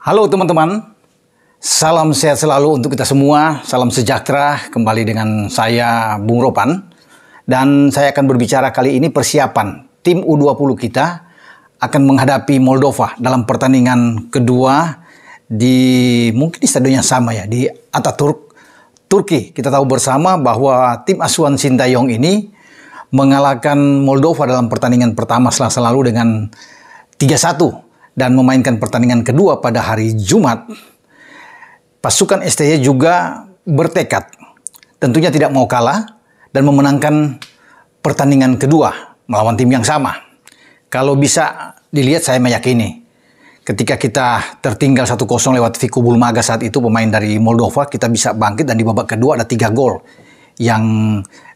Halo teman-teman, salam sehat selalu untuk kita semua, salam sejahtera kembali dengan saya Bung Ropan. Dan saya akan berbicara kali ini persiapan tim U20 kita akan menghadapi Moldova dalam pertandingan kedua di mungkin di stadion yang sama ya, di Ataturk, Turki. Kita tahu bersama bahwa tim Aswan Sintayong ini mengalahkan Moldova dalam pertandingan pertama Selasa lalu dengan 3-1 dan memainkan pertandingan kedua pada hari Jumat, pasukan STY juga bertekad tentunya tidak mau kalah dan memenangkan pertandingan kedua melawan tim yang sama. Kalau bisa dilihat saya meyakini ketika kita tertinggal 1-0 lewat Viku Bulmaga saat itu pemain dari Moldova kita bisa bangkit dan di babak kedua ada tiga gol yang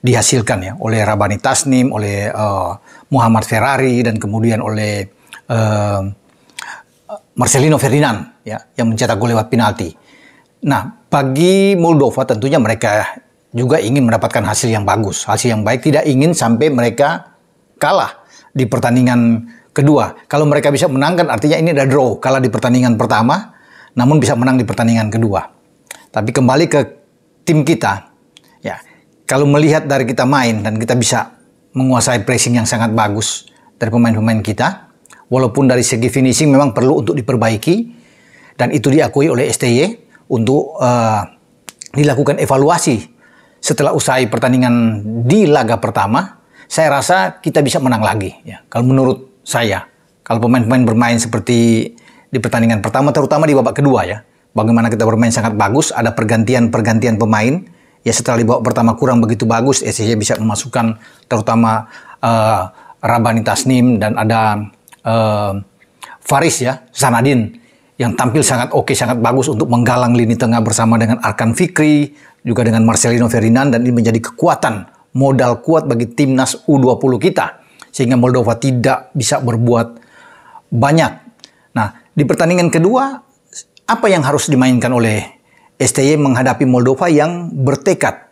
dihasilkan ya oleh Rabani Tasnim, oleh uh, Muhammad Ferrari dan kemudian oleh eh, Marcelino Ferdinand ya yang mencetak gol lewat penalti. Nah, bagi Moldova tentunya mereka juga ingin mendapatkan hasil yang bagus, hasil yang baik, tidak ingin sampai mereka kalah di pertandingan kedua. Kalau mereka bisa menangkan, artinya ini ada draw, kalah di pertandingan pertama namun bisa menang di pertandingan kedua. Tapi kembali ke tim kita, ya kalau melihat dari kita main dan kita bisa menguasai pressing yang sangat bagus dari pemain-pemain kita, walaupun dari segi finishing memang perlu untuk diperbaiki dan itu diakui oleh STY untuk uh, dilakukan evaluasi setelah usai pertandingan di laga pertama saya rasa kita bisa menang lagi ya kalau menurut saya kalau pemain-pemain bermain seperti di pertandingan pertama terutama di babak kedua ya bagaimana kita bermain sangat bagus ada pergantian-pergantian pemain ya setelah di babak pertama kurang begitu bagus STY bisa memasukkan terutama uh, eh, Rabani Tasnim dan ada uh, Faris ya, Sanadin yang tampil sangat oke, okay, sangat bagus untuk menggalang lini tengah bersama dengan Arkan Fikri, juga dengan Marcelino Ferdinand dan ini menjadi kekuatan modal kuat bagi timnas U20 kita sehingga Moldova tidak bisa berbuat banyak. Nah, di pertandingan kedua apa yang harus dimainkan oleh STY menghadapi Moldova yang bertekad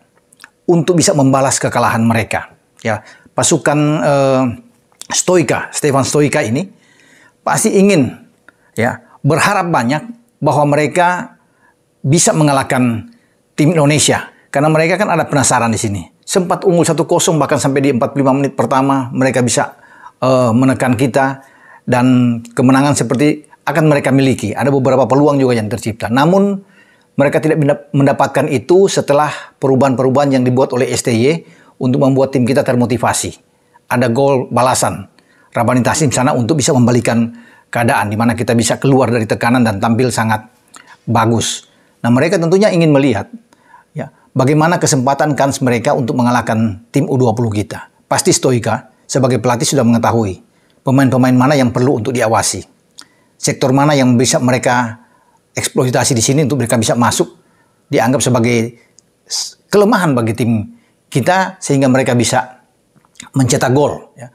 untuk bisa membalas kekalahan mereka. Ya, pasukan eh, Stoika, Stefan Stoika ini pasti ingin ya berharap banyak bahwa mereka bisa mengalahkan tim Indonesia karena mereka kan ada penasaran di sini. Sempat unggul satu kosong bahkan sampai di 45 menit pertama mereka bisa uh, menekan kita dan kemenangan seperti akan mereka miliki. Ada beberapa peluang juga yang tercipta. Namun mereka tidak mendapatkan itu setelah perubahan-perubahan yang dibuat oleh STY untuk membuat tim kita termotivasi ada gol balasan. Rabani Tasim sana untuk bisa membalikan keadaan di mana kita bisa keluar dari tekanan dan tampil sangat bagus. Nah, mereka tentunya ingin melihat ya, bagaimana kesempatan kans mereka untuk mengalahkan tim U20 kita. Pasti Stoika sebagai pelatih sudah mengetahui pemain-pemain mana yang perlu untuk diawasi. Sektor mana yang bisa mereka eksploitasi di sini untuk mereka bisa masuk dianggap sebagai kelemahan bagi tim kita sehingga mereka bisa mencetak gol. Ya.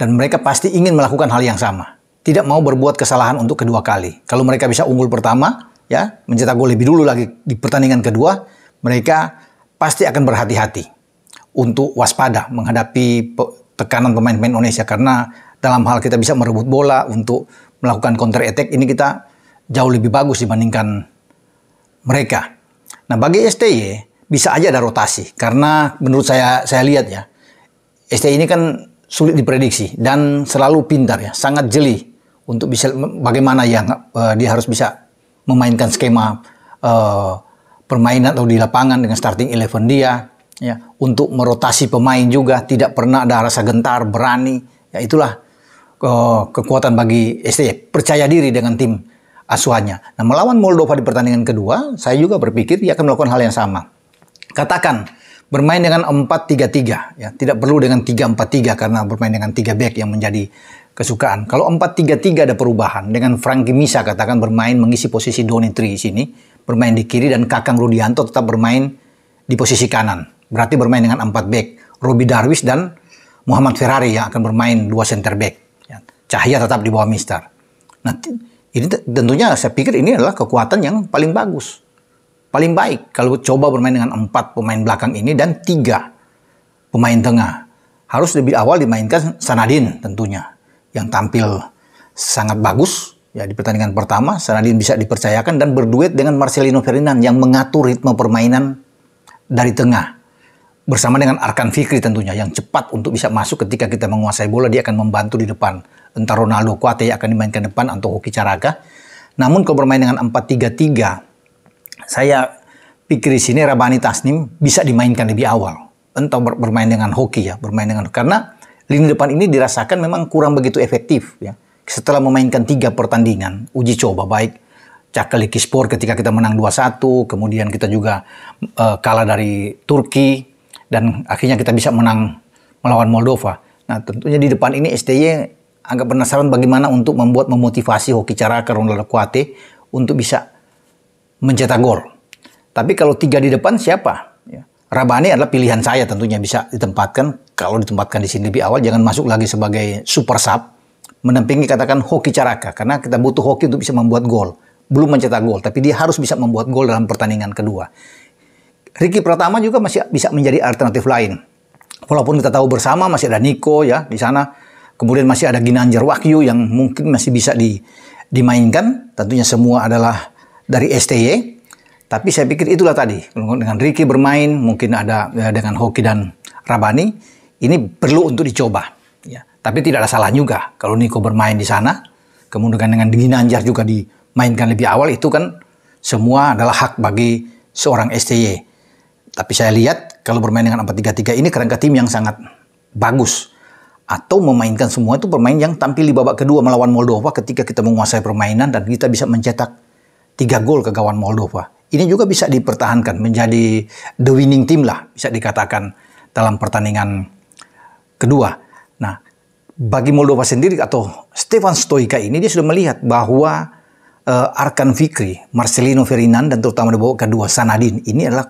Dan mereka pasti ingin melakukan hal yang sama. Tidak mau berbuat kesalahan untuk kedua kali. Kalau mereka bisa unggul pertama, ya mencetak gol lebih dulu lagi di pertandingan kedua, mereka pasti akan berhati-hati untuk waspada menghadapi tekanan pemain-pemain Indonesia karena dalam hal kita bisa merebut bola untuk melakukan counter attack ini kita jauh lebih bagus dibandingkan mereka. Nah bagi STY bisa aja ada rotasi karena menurut saya saya lihat ya STI ini kan sulit diprediksi dan selalu pintar ya, sangat jeli untuk bisa bagaimana yang uh, eh, dia harus bisa memainkan skema uh, permainan atau di lapangan dengan starting eleven dia ya untuk merotasi pemain juga tidak pernah ada rasa gentar berani ya itulah uh, kekuatan bagi STI percaya diri dengan tim asuhannya. Nah melawan Moldova di pertandingan kedua saya juga berpikir dia akan melakukan hal yang sama. Katakan bermain dengan 4-3-3 ya tidak perlu dengan 3-4-3 karena bermain dengan 3 back yang menjadi kesukaan kalau 4-3-3 ada perubahan dengan Franky Misa katakan bermain mengisi posisi Doni Tri di sini bermain di kiri dan Kakang Rudianto tetap bermain di posisi kanan berarti bermain dengan 4 back Robi Darwis dan Muhammad Ferrari yang akan bermain dua center back ya. Cahaya tetap di bawah Mister nah ini tentunya saya pikir ini adalah kekuatan yang paling bagus paling baik kalau coba bermain dengan empat pemain belakang ini dan tiga pemain tengah. Harus lebih awal dimainkan Sanadin tentunya yang tampil sangat bagus ya di pertandingan pertama Sanadin bisa dipercayakan dan berduet dengan Marcelino Ferdinand yang mengatur ritme permainan dari tengah bersama dengan Arkan Fikri tentunya yang cepat untuk bisa masuk ketika kita menguasai bola dia akan membantu di depan entah Ronaldo Kuate akan dimainkan depan atau Hoki Caraka namun kalau bermain dengan 4-3-3 saya pikir di sini Rabani Tasnim bisa dimainkan lebih awal. Entah bermain dengan hoki ya, bermain dengan karena lini depan ini dirasakan memang kurang begitu efektif ya. Setelah memainkan tiga pertandingan uji coba baik Cakaliki Sport ketika kita menang 2-1, kemudian kita juga uh, kalah dari Turki dan akhirnya kita bisa menang melawan Moldova. Nah, tentunya di depan ini STY agak penasaran bagaimana untuk membuat memotivasi Hoki Caraka Ronaldo Kuate untuk bisa mencetak gol. Tapi kalau tiga di depan siapa? Ya. Rabani adalah pilihan saya tentunya bisa ditempatkan. Kalau ditempatkan di sini lebih awal, jangan masuk lagi sebagai super sub. Menempingi katakan hoki caraka. Karena kita butuh hoki untuk bisa membuat gol. Belum mencetak gol, tapi dia harus bisa membuat gol dalam pertandingan kedua. Ricky Pratama juga masih bisa menjadi alternatif lain. Walaupun kita tahu bersama masih ada Niko ya di sana. Kemudian masih ada Ginanjar Wakyu yang mungkin masih bisa di, dimainkan. Tentunya semua adalah dari STY. Tapi saya pikir itulah tadi, dengan Ricky bermain, mungkin ada ya, dengan Hoki dan Rabani, ini perlu untuk dicoba. Ya. Tapi tidak ada salah juga kalau Niko bermain di sana, kemudian dengan Dini Nanjar juga dimainkan lebih awal, itu kan semua adalah hak bagi seorang STY. Tapi saya lihat kalau bermain dengan 4-3-3 ini kerangka tim yang sangat bagus. Atau memainkan semua itu pemain yang tampil di babak kedua melawan Moldova ketika kita menguasai permainan dan kita bisa mencetak Tiga gol ke gawang Moldova. Ini juga bisa dipertahankan menjadi the winning team lah bisa dikatakan dalam pertandingan kedua. Nah, bagi Moldova sendiri atau Stefan Stoika ini dia sudah melihat bahwa uh, Arkan Fikri, Marcelino Ferdinand dan terutama dibawa kedua Sanadin ini adalah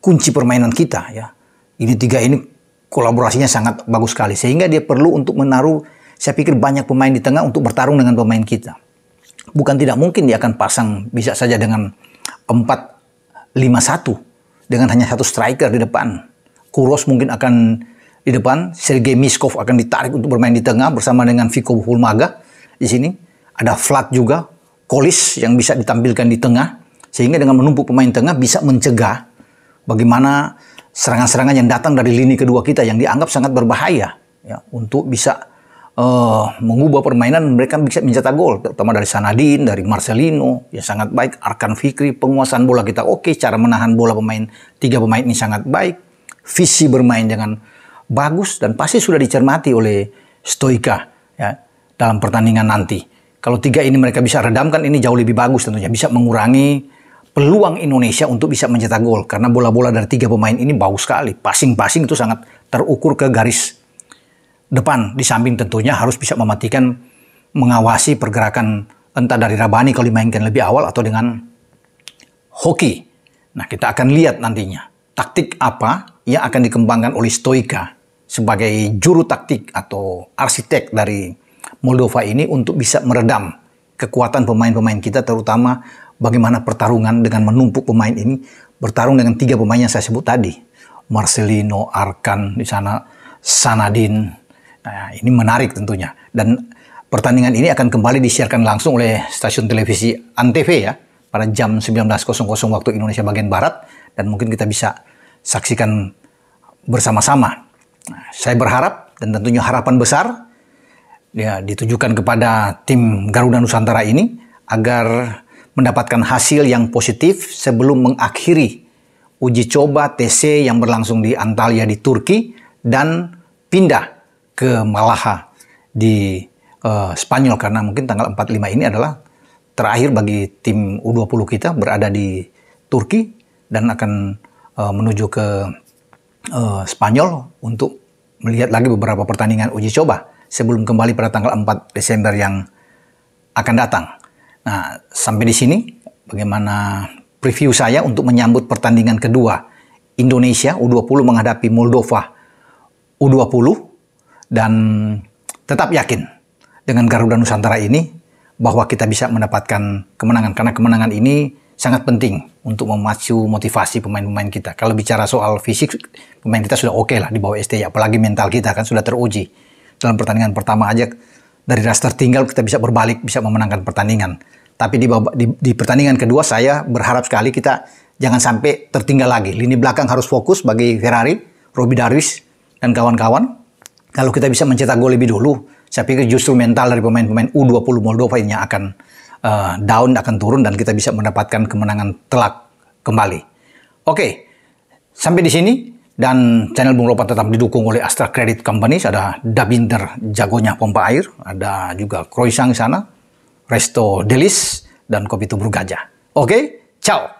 kunci permainan kita ya. Ini tiga ini kolaborasinya sangat bagus sekali sehingga dia perlu untuk menaruh saya pikir banyak pemain di tengah untuk bertarung dengan pemain kita bukan tidak mungkin dia akan pasang bisa saja dengan 4-5-1 dengan hanya satu striker di depan. Kuros mungkin akan di depan, Sergei Miskov akan ditarik untuk bermain di tengah bersama dengan Viko Hulmaga di sini. Ada Vlad juga, Kolis yang bisa ditampilkan di tengah sehingga dengan menumpuk pemain tengah bisa mencegah bagaimana serangan-serangan yang datang dari lini kedua kita yang dianggap sangat berbahaya ya, untuk bisa uh, mengubah permainan mereka bisa mencetak gol terutama dari Sanadin dari Marcelino yang sangat baik Arkan Fikri penguasaan bola kita oke okay. cara menahan bola pemain tiga pemain ini sangat baik visi bermain dengan bagus dan pasti sudah dicermati oleh Stoika ya dalam pertandingan nanti kalau tiga ini mereka bisa redamkan ini jauh lebih bagus tentunya bisa mengurangi peluang Indonesia untuk bisa mencetak gol karena bola-bola dari tiga pemain ini bagus sekali. Passing-passing itu sangat terukur ke garis depan di samping tentunya harus bisa mematikan mengawasi pergerakan entah dari Rabani kalau dimainkan lebih awal atau dengan hoki. Nah, kita akan lihat nantinya taktik apa yang akan dikembangkan oleh Stoika sebagai juru taktik atau arsitek dari Moldova ini untuk bisa meredam kekuatan pemain-pemain kita terutama bagaimana pertarungan dengan menumpuk pemain ini bertarung dengan tiga pemain yang saya sebut tadi. Marcelino, Arkan di sana, Sanadin, Nah, ini menarik tentunya. Dan pertandingan ini akan kembali disiarkan langsung oleh stasiun televisi Antv ya pada jam 19.00 waktu Indonesia bagian barat dan mungkin kita bisa saksikan bersama-sama. Nah, saya berharap dan tentunya harapan besar ya ditujukan kepada tim Garuda Nusantara ini agar mendapatkan hasil yang positif sebelum mengakhiri uji coba TC yang berlangsung di Antalya di Turki dan pindah ke Malaha di uh, Spanyol karena mungkin tanggal 45 ini adalah terakhir bagi tim U20 kita berada di Turki dan akan uh, menuju ke uh, Spanyol untuk melihat lagi beberapa pertandingan uji coba sebelum kembali pada tanggal 4 Desember yang akan datang. Nah, sampai di sini bagaimana preview saya untuk menyambut pertandingan kedua Indonesia U20 menghadapi Moldova U20 dan tetap yakin dengan Garuda Nusantara ini bahwa kita bisa mendapatkan kemenangan karena kemenangan ini sangat penting untuk memacu motivasi pemain-pemain kita. Kalau bicara soal fisik, pemain kita sudah oke okay lah di bawah STI, apalagi mental kita kan sudah teruji. Dalam pertandingan pertama aja dari ras tertinggal kita bisa berbalik, bisa memenangkan pertandingan. Tapi di, di, di pertandingan kedua saya berharap sekali kita jangan sampai tertinggal lagi. Lini belakang harus fokus bagi Ferrari, Robi Darwis, dan kawan-kawan. Kalau kita bisa mencetak gol lebih dulu, saya pikir justru mental dari pemain-pemain U20 Moldova ini akan uh, down, akan turun dan kita bisa mendapatkan kemenangan telak kembali. Oke, okay. sampai di sini dan channel Bung Lopat tetap didukung oleh Astra Credit Company. Ada Dabinder jagonya pompa air, ada juga Croissant sana, Resto Delis, dan Kopi Tubruk Gajah. Oke, okay? ciao!